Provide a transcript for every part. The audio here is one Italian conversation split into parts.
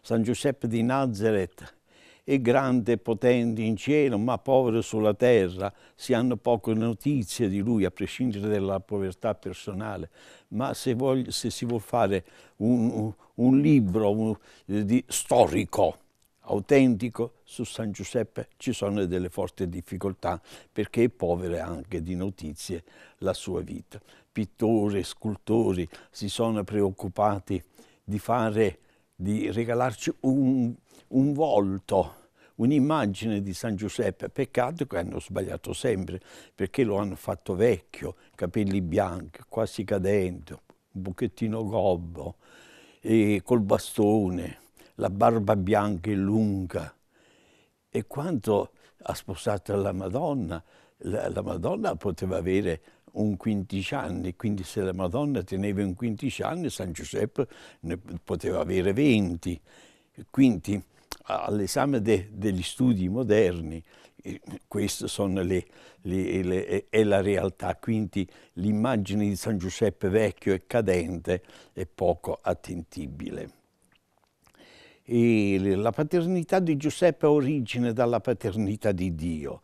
San Giuseppe di Nazareth è grande e potente in cielo, ma povero sulla terra. Si hanno poche notizie di lui, a prescindere dalla povertà personale. Ma se, voglio, se si vuole fare un, un libro un, eh, di, storico, autentico, su San Giuseppe ci sono delle forti difficoltà perché è povera anche di notizie la sua vita. Pittori, e scultori si sono preoccupati di fare, di regalarci un, un volto, un'immagine di San Giuseppe. Peccato che hanno sbagliato sempre perché lo hanno fatto vecchio, capelli bianchi, quasi cadente, un pochettino gobbo, e col bastone la barba bianca e lunga. E quanto ha sposato la Madonna, la, la Madonna poteva avere un 15 anni, quindi se la Madonna teneva un 15 anni, San Giuseppe ne poteva avere 20. Quindi all'esame de, degli studi moderni, eh, queste sono le, le, le, è la realtà, quindi l'immagine di San Giuseppe vecchio e cadente è poco attentibile. E la paternità di Giuseppe ha origine dalla paternità di Dio,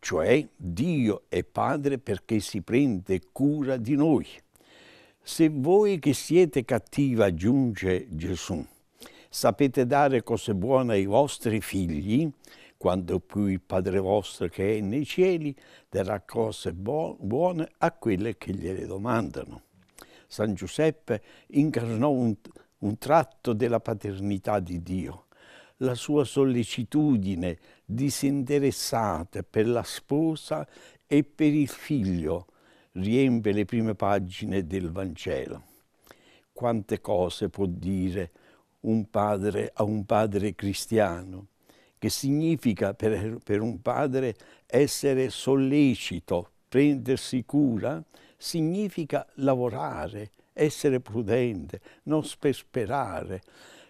cioè Dio è padre perché si prende cura di noi. Se voi che siete cattivi, aggiunge Gesù, sapete dare cose buone ai vostri figli, quando più il Padre vostro che è nei cieli darà cose buone a quelle che gliele domandano. San Giuseppe incarnò un un tratto della paternità di Dio, la sua sollecitudine disinteressata per la sposa e per il figlio riempie le prime pagine del Vangelo. Quante cose può dire un padre a un padre cristiano, che significa per, per un padre essere sollecito, prendersi cura, significa lavorare, essere prudente, non spesperare,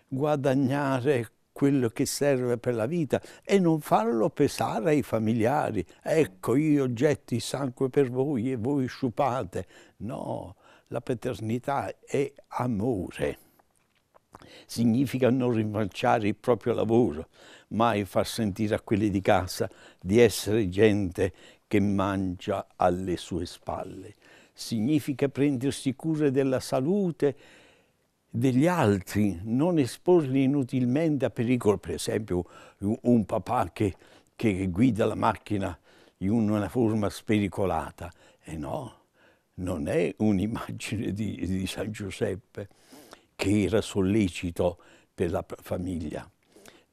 guadagnare quello che serve per la vita e non farlo pesare ai familiari. Ecco, io getto il sangue per voi e voi sciupate. No, la paternità è amore. Significa non rimanciare il proprio lavoro, mai far sentire a quelli di casa di essere gente che mangia alle sue spalle significa prendersi cura della salute degli altri, non esporli inutilmente a pericolo. Per esempio un papà che, che guida la macchina in una forma spericolata. E eh no, non è un'immagine di, di San Giuseppe che era sollecito per la famiglia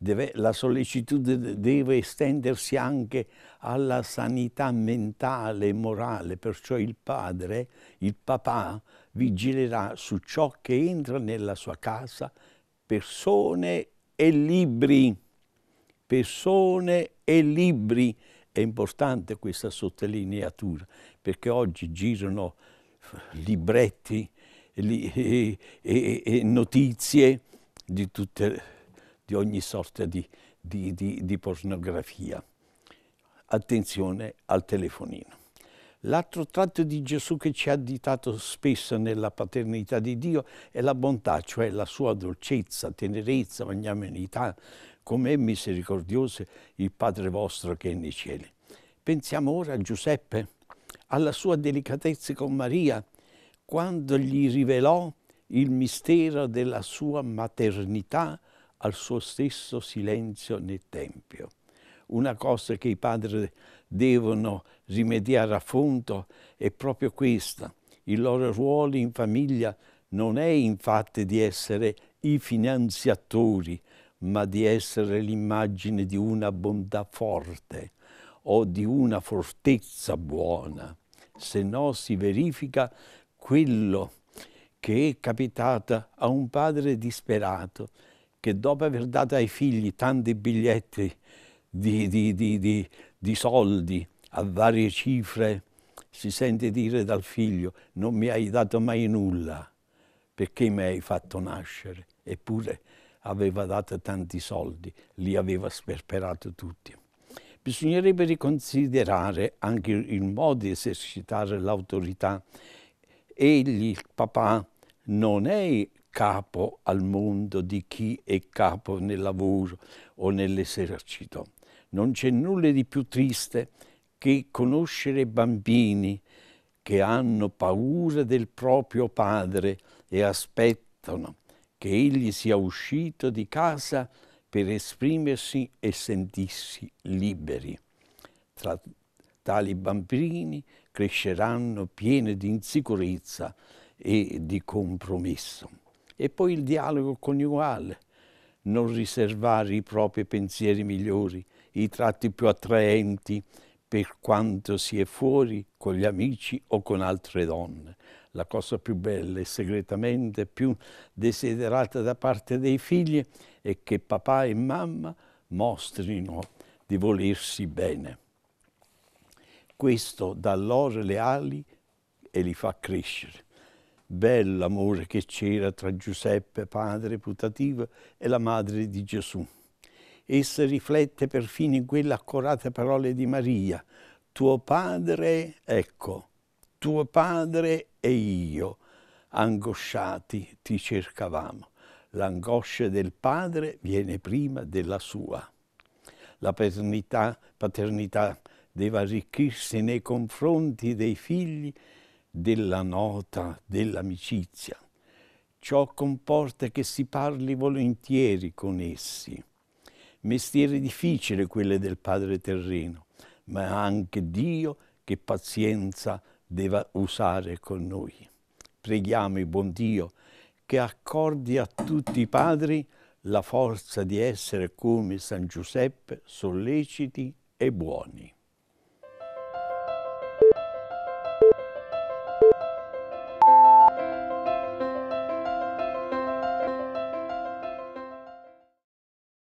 deve, la sollecitudine deve estendersi anche alla sanità mentale e morale, perciò il padre, il papà, vigilerà su ciò che entra nella sua casa, persone e libri, persone e libri. È importante questa sottolineatura, perché oggi girano libretti e, e, e notizie di tutte le di ogni sorta di, di, di, di pornografia. Attenzione al telefonino. L'altro tratto di Gesù che ci ha ditato spesso nella paternità di Dio è la bontà, cioè la sua dolcezza, tenerezza, magnanimità, come è misericordioso il Padre vostro che è nei cieli. Pensiamo ora a Giuseppe, alla sua delicatezza con Maria, quando gli rivelò il mistero della sua maternità al suo stesso silenzio nel Tempio. Una cosa che i padri devono rimediare a fondo è proprio questa. Il loro ruolo in famiglia non è infatti di essere i finanziatori, ma di essere l'immagine di una bontà forte o di una fortezza buona. Se no si verifica quello che è capitato a un padre disperato che dopo aver dato ai figli tanti biglietti di, di, di, di soldi a varie cifre, si sente dire dal figlio non mi hai dato mai nulla perché mi hai fatto nascere. Eppure aveva dato tanti soldi, li aveva sperperati tutti. Bisognerebbe riconsiderare anche il modo di esercitare l'autorità. Egli, il papà, non è capo al mondo di chi è capo nel lavoro o nell'esercito. Non c'è nulla di più triste che conoscere bambini che hanno paura del proprio padre e aspettano che egli sia uscito di casa per esprimersi e sentirsi liberi. Tra tali bambini cresceranno pieni di insicurezza e di compromesso. E poi il dialogo coniugale, non riservare i propri pensieri migliori, i tratti più attraenti per quanto si è fuori con gli amici o con altre donne. La cosa più bella e segretamente più desiderata da parte dei figli è che papà e mamma mostrino di volersi bene. Questo dà loro le ali e li fa crescere bello amore che c'era tra Giuseppe, padre putativo, e la madre di Gesù. Essa riflette perfino in quelle accorate parole di Maria, tuo padre, ecco, tuo padre e io, angosciati ti cercavamo. L'angoscia del padre viene prima della sua. La paternità, paternità deve arricchirsi nei confronti dei figli della nota dell'amicizia. Ciò comporta che si parli volentieri con essi. Mestiere difficile quello del Padre terreno, ma anche Dio che pazienza deve usare con noi. Preghiamo il buon Dio che accordi a tutti i padri la forza di essere come San Giuseppe, solleciti e buoni.